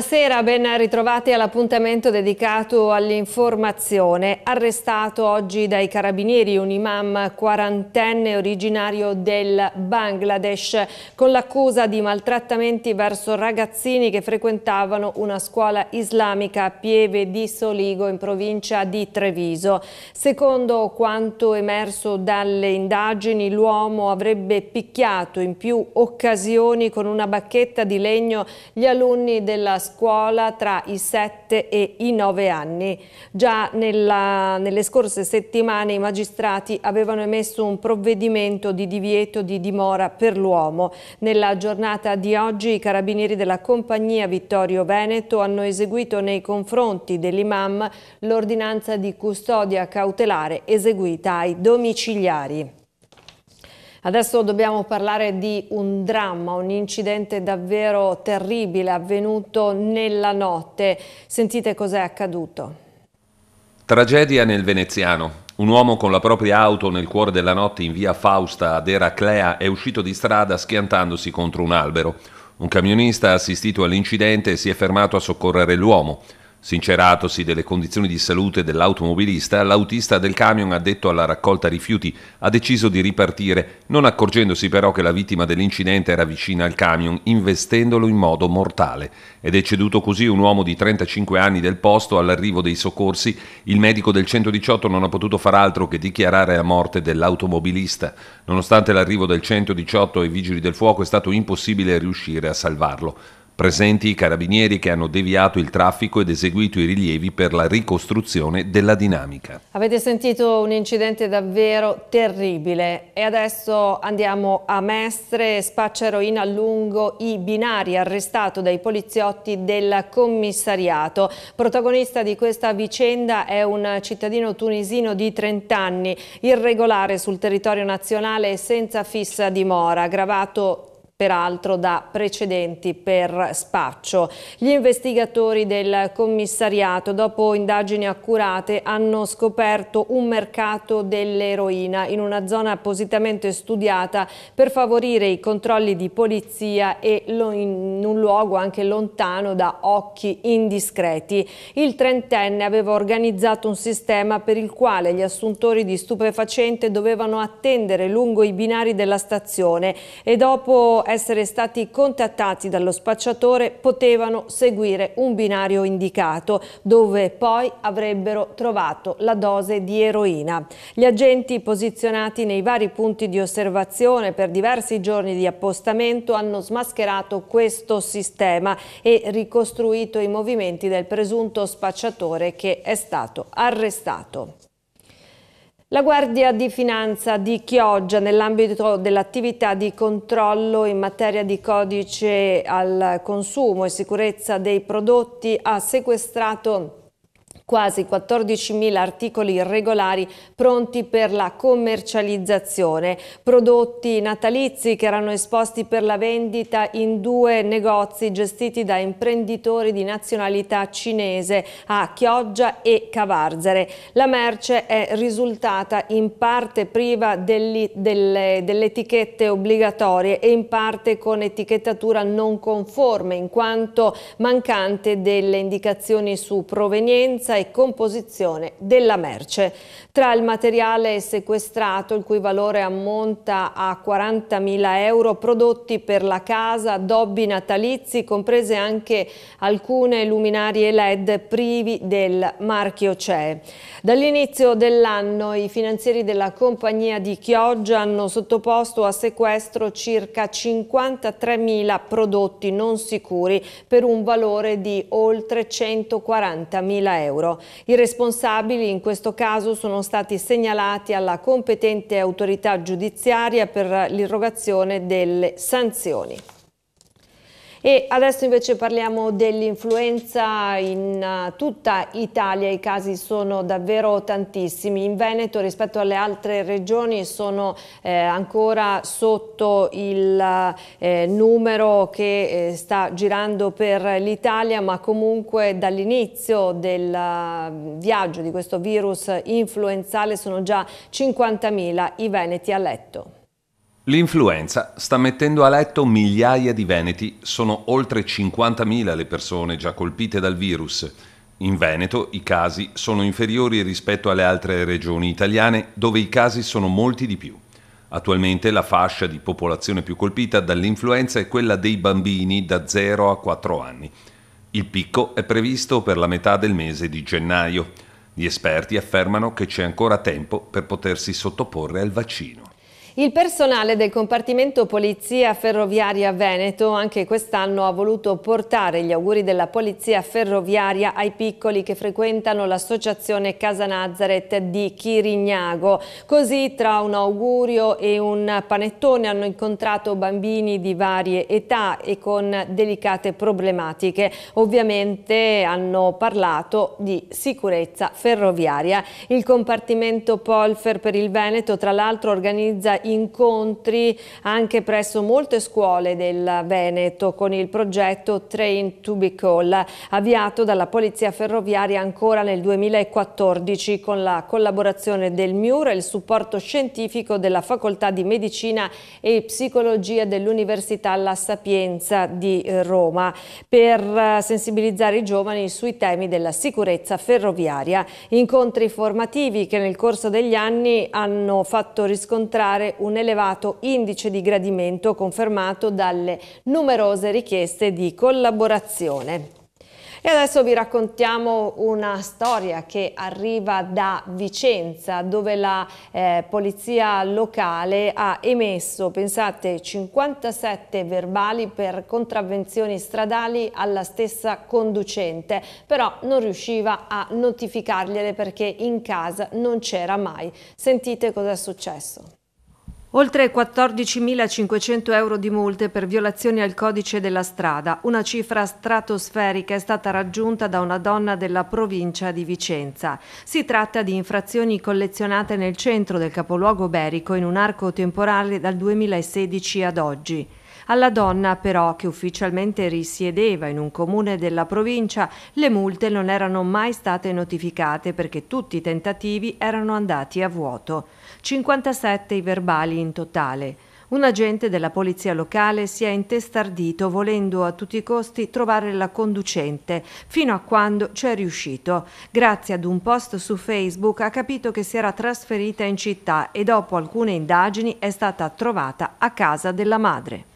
Buonasera, ben ritrovati all'appuntamento dedicato all'informazione. Arrestato oggi dai carabinieri un imam quarantenne originario del Bangladesh con l'accusa di maltrattamenti verso ragazzini che frequentavano una scuola islamica a Pieve di Soligo in provincia di Treviso. Secondo quanto emerso dalle indagini, l'uomo avrebbe picchiato in più occasioni con una bacchetta di legno gli alunni della scuola scuola tra i 7 e i 9 anni. Già nella, nelle scorse settimane i magistrati avevano emesso un provvedimento di divieto di dimora per l'uomo. Nella giornata di oggi i carabinieri della compagnia Vittorio Veneto hanno eseguito nei confronti dell'imam l'ordinanza di custodia cautelare eseguita ai domiciliari. Adesso dobbiamo parlare di un dramma, un incidente davvero terribile avvenuto nella notte. Sentite cos'è accaduto. Tragedia nel veneziano. Un uomo con la propria auto nel cuore della notte in via Fausta ad Eraclea è uscito di strada schiantandosi contro un albero. Un camionista assistito all'incidente si è fermato a soccorrere l'uomo. Sinceratosi delle condizioni di salute dell'automobilista, l'autista del camion addetto alla raccolta rifiuti ha deciso di ripartire, non accorgendosi però che la vittima dell'incidente era vicina al camion, investendolo in modo mortale. Ed è ceduto così un uomo di 35 anni del posto all'arrivo dei soccorsi. Il medico del 118 non ha potuto far altro che dichiarare la morte dell'automobilista. Nonostante l'arrivo del 118 e i vigili del fuoco è stato impossibile riuscire a salvarlo. Presenti i carabinieri che hanno deviato il traffico ed eseguito i rilievi per la ricostruzione della dinamica. Avete sentito un incidente davvero terribile e adesso andiamo a Mestre, spaccia eroina lungo i binari, arrestato dai poliziotti del commissariato. Protagonista di questa vicenda è un cittadino tunisino di 30 anni, irregolare sul territorio nazionale e senza fissa dimora, gravato peraltro da precedenti per spaccio. Gli investigatori del commissariato, dopo indagini accurate, hanno scoperto un mercato dell'eroina in una zona appositamente studiata per favorire i controlli di polizia e in un luogo anche lontano da occhi indiscreti. Il trentenne aveva organizzato un sistema per il quale gli assuntori di stupefacente dovevano attendere lungo i binari della stazione e dopo essere stati contattati dallo spacciatore potevano seguire un binario indicato, dove poi avrebbero trovato la dose di eroina. Gli agenti posizionati nei vari punti di osservazione per diversi giorni di appostamento hanno smascherato questo sistema e ricostruito i movimenti del presunto spacciatore che è stato arrestato. La Guardia di Finanza di Chioggia, nell'ambito dell'attività di controllo in materia di codice al consumo e sicurezza dei prodotti, ha sequestrato quasi 14.000 articoli irregolari pronti per la commercializzazione, prodotti natalizi che erano esposti per la vendita in due negozi gestiti da imprenditori di nazionalità cinese a Chioggia e Cavarzere. La merce è risultata in parte priva delle, delle etichette obbligatorie e in parte con etichettatura non conforme in quanto mancante delle indicazioni su provenienza e composizione della merce. Tra il materiale sequestrato, il cui valore ammonta a 40.000 euro, prodotti per la casa, dobbi natalizi, comprese anche alcune luminarie LED privi del marchio CE. Dall'inizio dell'anno i finanzieri della compagnia di Chioggia hanno sottoposto a sequestro circa 53.000 prodotti non sicuri per un valore di oltre 140.000 euro euro. I responsabili in questo caso sono stati segnalati alla competente autorità giudiziaria per l'irrogazione delle sanzioni. E adesso invece parliamo dell'influenza in eh, tutta Italia, i casi sono davvero tantissimi, in Veneto rispetto alle altre regioni sono eh, ancora sotto il eh, numero che eh, sta girando per l'Italia, ma comunque dall'inizio del eh, viaggio di questo virus influenzale sono già 50.000 i veneti a letto. L'influenza sta mettendo a letto migliaia di veneti, sono oltre 50.000 le persone già colpite dal virus. In Veneto i casi sono inferiori rispetto alle altre regioni italiane dove i casi sono molti di più. Attualmente la fascia di popolazione più colpita dall'influenza è quella dei bambini da 0 a 4 anni. Il picco è previsto per la metà del mese di gennaio. Gli esperti affermano che c'è ancora tempo per potersi sottoporre al vaccino. Il personale del compartimento Polizia Ferroviaria Veneto anche quest'anno ha voluto portare gli auguri della Polizia Ferroviaria ai piccoli che frequentano l'associazione Casa Nazareth di Chirignago. Così tra un augurio e un panettone hanno incontrato bambini di varie età e con delicate problematiche. Ovviamente hanno parlato di sicurezza ferroviaria. Il compartimento Polfer per il Veneto tra l'altro organizza incontri anche presso molte scuole del Veneto con il progetto Train to be Call, avviato dalla Polizia Ferroviaria ancora nel 2014 con la collaborazione del MIUR e il supporto scientifico della Facoltà di Medicina e Psicologia dell'Università La Sapienza di eh, Roma per eh, sensibilizzare i giovani sui temi della sicurezza ferroviaria. Incontri formativi che nel corso degli anni hanno fatto riscontrare un elevato indice di gradimento confermato dalle numerose richieste di collaborazione. E adesso vi raccontiamo una storia che arriva da Vicenza, dove la eh, polizia locale ha emesso, pensate, 57 verbali per contravvenzioni stradali alla stessa conducente, però non riusciva a notificargliele perché in casa non c'era mai. Sentite cosa è successo. Oltre 14.500 euro di multe per violazioni al codice della strada, una cifra stratosferica è stata raggiunta da una donna della provincia di Vicenza. Si tratta di infrazioni collezionate nel centro del capoluogo berico in un arco temporale dal 2016 ad oggi. Alla donna però, che ufficialmente risiedeva in un comune della provincia, le multe non erano mai state notificate perché tutti i tentativi erano andati a vuoto. 57 i verbali in totale. Un agente della polizia locale si è intestardito volendo a tutti i costi trovare la conducente, fino a quando ci è riuscito. Grazie ad un post su Facebook ha capito che si era trasferita in città e dopo alcune indagini è stata trovata a casa della madre.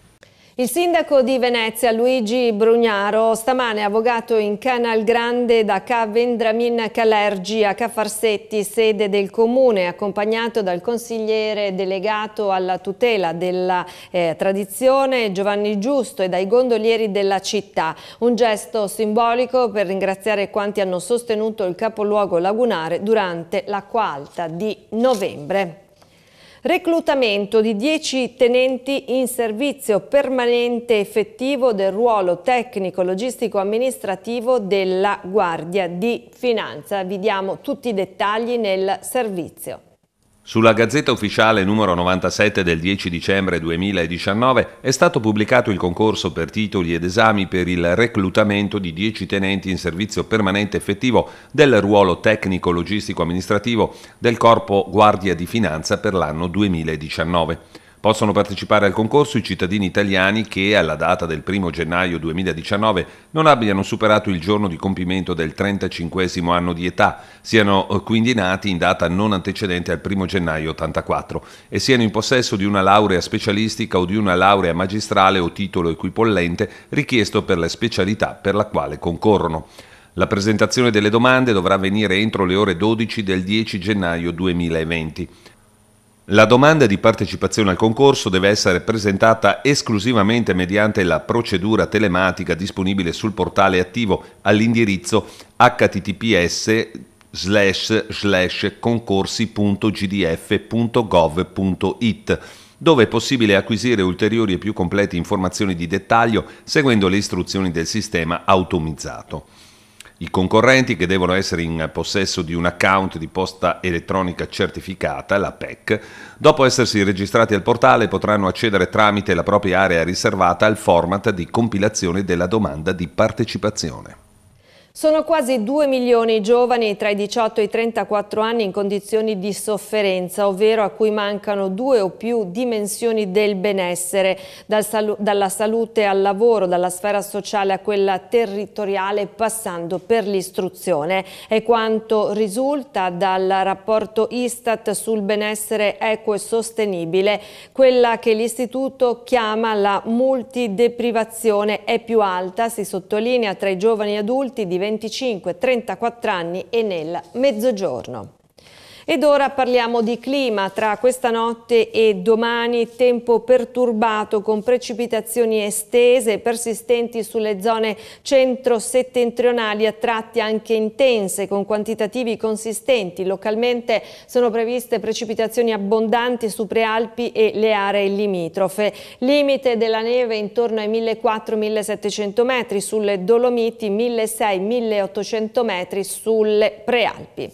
Il sindaco di Venezia Luigi Brugnaro stamane è avvocato in Canal Grande da Ca Vendramin Calergi a Ca Farsetti, sede del comune, accompagnato dal consigliere delegato alla tutela della eh, tradizione Giovanni Giusto e dai gondolieri della città. Un gesto simbolico per ringraziare quanti hanno sostenuto il capoluogo lagunare durante l'acqua alta di novembre. Reclutamento di 10 tenenti in servizio permanente effettivo del ruolo tecnico logistico amministrativo della Guardia di Finanza. Vi diamo tutti i dettagli nel servizio. Sulla Gazzetta Ufficiale numero 97 del 10 dicembre 2019 è stato pubblicato il concorso per titoli ed esami per il reclutamento di 10 tenenti in servizio permanente effettivo del ruolo tecnico logistico amministrativo del Corpo Guardia di Finanza per l'anno 2019. Possono partecipare al concorso i cittadini italiani che alla data del 1 gennaio 2019 non abbiano superato il giorno di compimento del 35 anno di età, siano eh, quindi nati in data non antecedente al 1 gennaio 84 e siano in possesso di una laurea specialistica o di una laurea magistrale o titolo equipollente richiesto per la specialità per la quale concorrono. La presentazione delle domande dovrà avvenire entro le ore 12 del 10 gennaio 2020. La domanda di partecipazione al concorso deve essere presentata esclusivamente mediante la procedura telematica disponibile sul portale attivo all'indirizzo https concorsi.gdf.gov.it dove è possibile acquisire ulteriori e più complete informazioni di dettaglio seguendo le istruzioni del sistema automizzato i concorrenti che devono essere in possesso di un account di posta elettronica certificata, la PEC, dopo essersi registrati al portale potranno accedere tramite la propria area riservata al format di compilazione della domanda di partecipazione. Sono quasi 2 milioni i giovani tra i 18 e i 34 anni in condizioni di sofferenza, ovvero a cui mancano due o più dimensioni del benessere, dal salu dalla salute al lavoro, dalla sfera sociale a quella territoriale, passando per l'istruzione. È quanto risulta dal rapporto Istat sul benessere equo e sostenibile, quella che l'Istituto chiama la multideprivazione è più alta, si sottolinea, tra i giovani adulti di 25-34 anni e nel Mezzogiorno. Ed ora parliamo di clima. Tra questa notte e domani tempo perturbato con precipitazioni estese persistenti sulle zone centro-settentrionali a tratti anche intense con quantitativi consistenti. Localmente sono previste precipitazioni abbondanti su prealpi e le aree limitrofe. Limite della neve intorno ai 1400-1700 metri sulle Dolomiti, 1600-1800 metri sulle prealpi.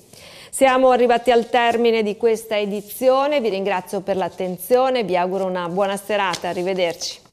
Siamo arrivati al termine di questa edizione, vi ringrazio per l'attenzione, vi auguro una buona serata, arrivederci.